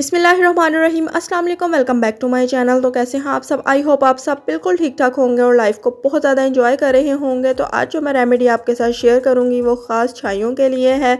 बिसमीम अस्सलाम वालेकुम welcome back to my channel तो कैसे हैं आप सब आई होप आप सब बिल्कुल ठीक ठाक होंगे और लाइफ को बहुत ज़्यादा एंजॉय कर रहे होंगे तो आज जो मैं रेमेडी आपके साथ शेयर करूंगी वो ख़ास छाइयों के लिए है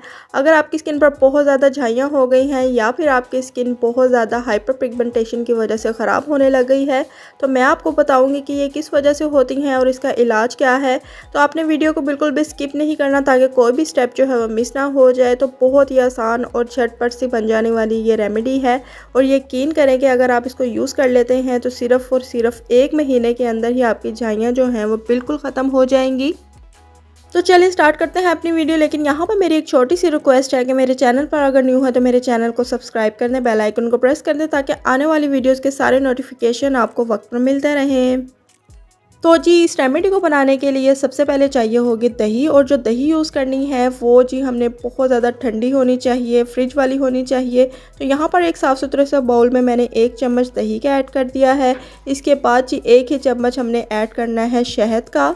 अगर आपकी स्किन पर बहुत ज़्यादा छाइयाँ हो गई हैं या फिर आपकी स्किन बहुत ज़्यादा हाइपर पिगमेंटेशन की वजह से ख़राब होने लग गई है तो मैं आपको बताऊँगी कि ये किस वजह से होती हैं और इसका इलाज क्या है तो आपने वीडियो को बिल्कुल भी स्किप नहीं करना ताकि कोई भी स्टेप जो है वो मिस ना हो जाए तो बहुत ही आसान और झटपट सी बन जाने वाली ये रेमेडी है है और यकीन करें कि अगर आप इसको यूज़ कर लेते हैं तो सिर्फ़ और सिर्फ एक महीने के अंदर ही आपकी झाइयाँ जो हैं वो बिल्कुल ख़त्म हो जाएंगी तो चलिए स्टार्ट करते हैं अपनी वीडियो लेकिन यहाँ पर मेरी एक छोटी सी रिक्वेस्ट है कि मेरे चैनल पर अगर न्यू है तो मेरे चैनल को सब्सक्राइब कर दें बेल आइकन को प्रेस कर दें ताकि आने वाली वीडियोस के सारे नोटिफिकेशन आपको वक्त पर मिलते रहें तो जी इस रेमेडी को बनाने के लिए सबसे पहले चाहिए होगी दही और जो दही यूज़ करनी है वो जी हमने बहुत ज़्यादा ठंडी होनी चाहिए फ्रिज वाली होनी चाहिए तो यहाँ पर एक साफ़ सुथरे से बाउल में मैंने एक चम्मच दही का ऐड कर दिया है इसके बाद जी एक ही चम्मच हमने ऐड करना है शहद का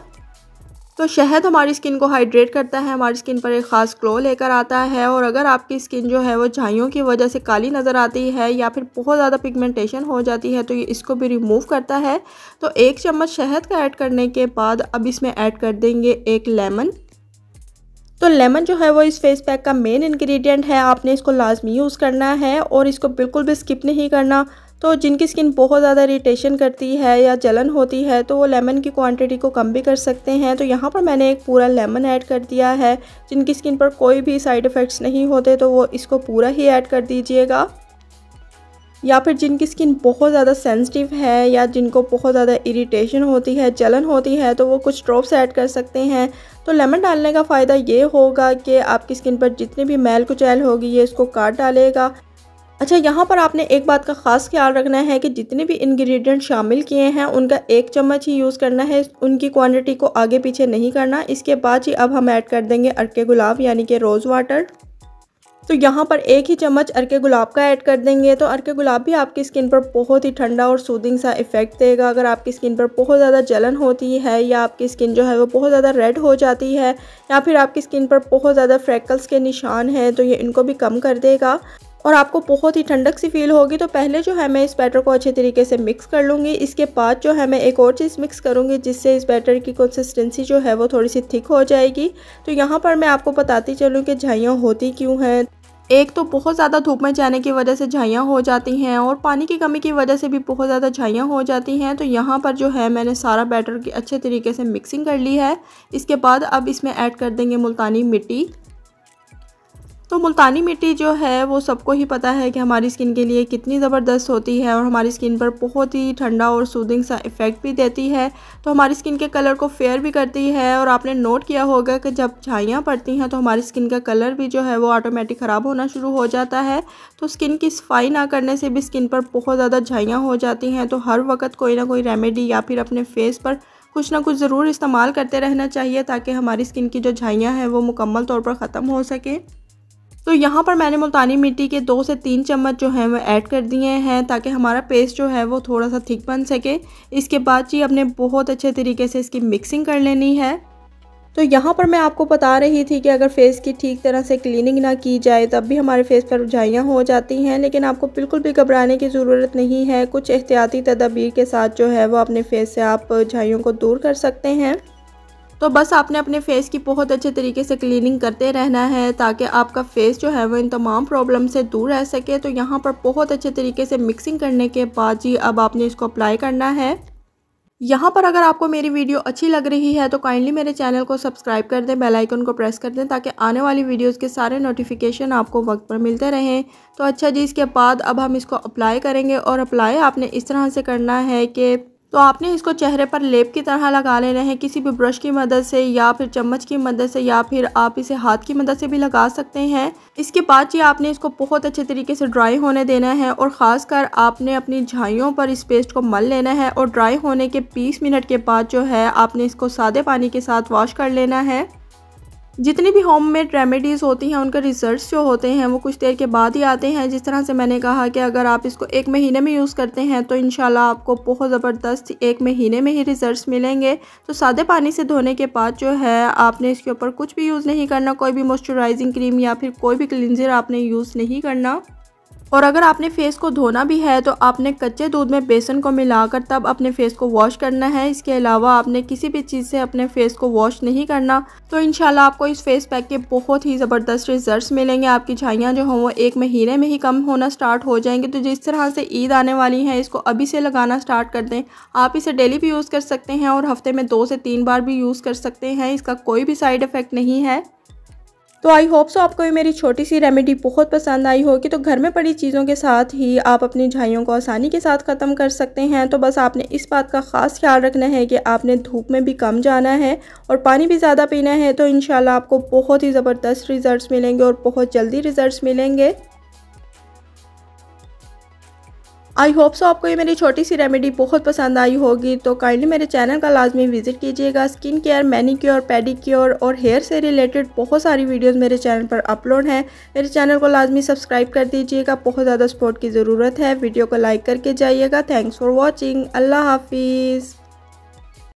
तो शहद हमारी स्किन को हाइड्रेट करता है हमारी स्किन पर एक ख़ास ग्लो लेकर आता है और अगर आपकी स्किन जो है वो झाइयों की वजह से काली नज़र आती है या फिर बहुत ज़्यादा पिगमेंटेशन हो जाती है तो ये इसको भी रिमूव करता है तो एक चम्मच शहद का ऐड करने के बाद अब इसमें ऐड कर देंगे एक लेमन तो लेमन जो है वो इस फेस पैक का मेन इंग्रेडिएंट है आपने इसको लाजमी यूज़ करना है और इसको बिल्कुल भी स्किप नहीं करना तो जिनकी स्किन बहुत ज़्यादा इरीटेशन करती है या जलन होती है तो वो लेमन की क्वांटिटी को कम भी कर सकते हैं तो यहाँ पर मैंने एक पूरा लेमन ऐड कर दिया है जिनकी स्किन पर कोई भी साइड इफ़ेक्ट्स नहीं होते तो वो इसको पूरा ही ऐड कर दीजिएगा या फिर जिनकी स्किन बहुत ज़्यादा सेंसिटिव है या जिनको बहुत ज़्यादा इरीटेशन होती है जलन होती है तो वो कुछ ड्रॉप्स ऐड कर सकते हैं तो लेमन डालने का फ़ायदा ये होगा कि आपकी स्किन पर जितनी भी मैल कुचैल होगी ये इसको काट डालेगा अच्छा यहाँ पर आपने एक बात का ख़ास ख्याल रखना है कि जितने भी इंग्रेडिएंट शामिल किए हैं उनका एक चम्मच ही यूज़ करना है उनकी क्वांटिटी को आगे पीछे नहीं करना इसके बाद ही अब हम ऐड कर देंगे अरके गुलाब यानी कि रोज़ वाटर तो यहाँ पर एक ही चम्मच अरके गुलाब का ऐड कर देंगे तो अरके गुलाब भी आपकी स्किन पर बहुत ही ठंडा और सूदिंग सा इफेक्ट देगा अगर आपकी स्किन पर बहुत ज़्यादा जलन होती है या आपकी स्किन जो है वो बहुत ज़्यादा रेड हो जाती है या फिर आपकी स्किन पर बहुत ज़्यादा फ्रैकल्स के निशान हैं तो ये इनको भी कम कर देगा और आपको बहुत ही ठंडक सी फील होगी तो पहले जो है मैं इस बैटर को अच्छे तरीके से मिक्स कर लूँगी इसके बाद जो है मैं एक और चीज़ मिक्स करूँगी जिससे इस बैटर की कंसिस्टेंसी जो है वो थोड़ी सी थिक हो जाएगी तो यहाँ पर मैं आपको बताती चलूँ कि झाइयाँ होती क्यों हैं एक तो बहुत ज़्यादा धूप में जाने की वजह से झाइयाँ हो जाती हैं और पानी की कमी की वजह से भी बहुत ज़्यादा झाइयाँ हो जाती हैं तो यहाँ पर जो है मैंने सारा बैटर की अच्छे तरीके से मिक्सिंग कर ली है इसके बाद अब इसमें ऐड कर देंगे मुल्तानी मिट्टी तो मुल्तानी मिट्टी जो है वो सबको ही पता है कि हमारी स्किन के लिए कितनी ज़बरदस्त होती है और हमारी स्किन पर बहुत ही ठंडा और सूदिंग सा इफ़ेक्ट भी देती है तो हमारी स्किन के कलर को फेयर भी करती है और आपने नोट किया होगा कि जब झाइयाँ पड़ती हैं तो हमारी स्किन का कलर भी जो है वो ऑटोमेटिक ख़राब होना शुरू हो जाता है तो स्किन की सफाई ना करने से भी स्किन पर बहुत ज़्यादा झाइयाँ हो जाती हैं तो हर वक्त कोई ना कोई रेमेडी या फिर अपने फेस पर कुछ ना कुछ ज़रूर इस्तेमाल करते रहना चाहिए ताकि हमारी स्किन की जो झाइयाँ हैं वो मुकम्मल तौर पर ख़त्म हो सके तो यहाँ पर मैंने मुल्तानी मिट्टी के दो से तीन चम्मच जो हैं वो ऐड कर दिए हैं ताकि हमारा पेस्ट जो है वो थोड़ा सा थिक बन सके इसके बाद जी आपने बहुत अच्छे तरीके से इसकी मिक्सिंग कर लेनी है तो यहाँ पर मैं आपको बता रही थी कि अगर फेस की ठीक तरह से क्लीनिंग ना की जाए तब भी हमारे फेस पर रुझाइयाँ हो जाती हैं लेकिन आपको बिल्कुल भी घबराने की ज़रूरत नहीं है कुछ एहतियाती तदाबीर के साथ जो है वो अपने फेस से आप रुझाइयों को दूर कर सकते हैं तो बस आपने अपने फेस की बहुत अच्छे तरीके से क्लीनिंग करते रहना है ताकि आपका फेस जो है वो इन तमाम प्रॉब्लम से दूर रह सके तो यहाँ पर बहुत अच्छे तरीके से मिक्सिंग करने के बाद जी अब आपने इसको अप्लाई करना है यहाँ पर अगर आपको मेरी वीडियो अच्छी लग रही है तो काइंडली मेरे चैनल को सब्सक्राइब कर दें बेल आइकन को प्रेस कर दें ताकि आने वाली वीडियोस के सारे नोटिफिकेशन आपको वक्त पर मिलते रहें तो अच्छा जी इसके बाद अब हम इसको अप्लाई करेंगे और अप्लाई आपने इस तरह से करना है कि तो आपने इसको चेहरे पर लेप की तरह लगा लेना है किसी भी ब्रश की मदद से या फिर चम्मच की मदद से या फिर आप इसे हाथ की मदद से भी लगा सकते हैं इसके बाद ये आपने इसको बहुत अच्छे तरीके से ड्राई होने देना है और ख़ासकर आपने अपनी झाइयों पर इस पेस्ट को मल लेना है और ड्राई होने के 20 मिनट के बाद जो है आपने इसको सादे पानी के साथ वॉश कर लेना है जितनी भी होममेड रेमेडीज़ होती हैं उनका रिज़ल्ट जो होते हैं वो कुछ देर के बाद ही आते हैं जिस तरह से मैंने कहा कि अगर आप इसको एक महीने में यूज़ करते हैं तो इन आपको बहुत ज़बरदस्त एक महीने में ही रिज़ल्ट मिलेंगे तो सादे पानी से धोने के बाद जो है आपने इसके ऊपर कुछ भी यूज़ नहीं करना कोई भी मॉइस्चराइजिंग क्रीम या फिर कोई भी क्लिनजर आपने यूज़ नहीं करना और अगर आपने फेस को धोना भी है तो आपने कच्चे दूध में बेसन को मिलाकर तब अपने फेस को वॉश करना है इसके अलावा आपने किसी भी चीज़ से अपने फेस को वॉश नहीं करना तो इनशाला आपको इस फेस पैक के बहुत ही ज़बरदस्त रिजल्ट मिलेंगे आपकी झाइयाँ जो हों वो एक महीने में ही कम होना स्टार्ट हो जाएंगी तो जिस तरह से ईद आने वाली है इसको अभी से लगाना स्टार्ट कर दें आप इसे डेली भी यूज़ कर सकते हैं और हफ्ते में दो से तीन बार भी यूज़ कर सकते हैं इसका कोई भी साइड इफ़ेक्ट नहीं है तो आई होप सो आपको ये मेरी छोटी सी रेमेडी बहुत पसंद आई होगी तो घर में पड़ी चीज़ों के साथ ही आप अपनी झाइयों को आसानी के साथ ख़त्म कर सकते हैं तो बस आपने इस बात का ख़ास ख्याल रखना है कि आपने धूप में भी कम जाना है और पानी भी ज़्यादा पीना है तो इन आपको बहुत ही ज़बरदस्त रिज़ल्ट मिलेंगे और बहुत जल्दी रिज़ल्ट मिलेंगे आई होप सो आपको ये मेरी छोटी सी रेमेडी बहुत पसंद आई होगी तो काइंडली मेरे चैनल का लाजमी विजिट कीजिएगा स्किन केयर पैडी पेडिक्योर और हेयर से रिलेटेड बहुत सारी वीडियोस मेरे चैनल पर अपलोड हैं मेरे चैनल को लाजमी सब्सक्राइब कर दीजिएगा बहुत ज़्यादा सपोर्ट की ज़रूरत है वीडियो को लाइक करके जाइएगा थैंक्स फॉर वॉचिंग अल्लाह हाफिज़